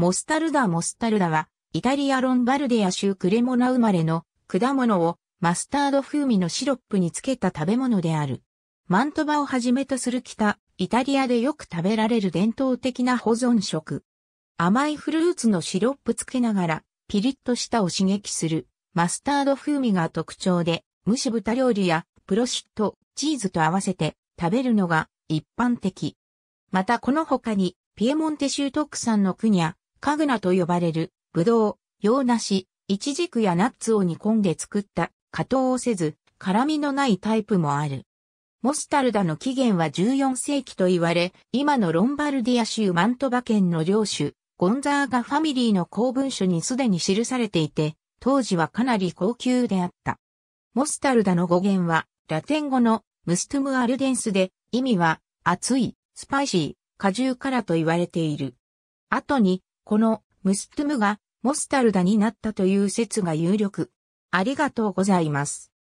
モスタルダ・モスタルダは、イタリア・ロンバルディア州クレモナ生まれの果物をマスタード風味のシロップにつけた食べ物である。マントバをはじめとする北、イタリアでよく食べられる伝統的な保存食。甘いフルーツのシロップつけながら、ピリッと舌を刺激する、マスタード風味が特徴で、蒸し豚料理やプロシット、チーズと合わせて食べるのが一般的。またこの他に、ピエモンテ州特産のクニャ、カグナと呼ばれる、ブドウ、洋梨、イチジクやナッツを煮込んで作った加糖をせず、辛味のないタイプもある。モスタルダの起源は14世紀と言われ、今のロンバルディア州マントバ県の領主、ゴンザーガファミリーの公文書にすでに記されていて、当時はかなり高級であった。モスタルダの語源は、ラテン語のムストゥムアルデンスで、意味は、熱い、スパイシー、果汁からと言われている。後に、このムストゥムがモスタルダになったという説が有力。ありがとうございます。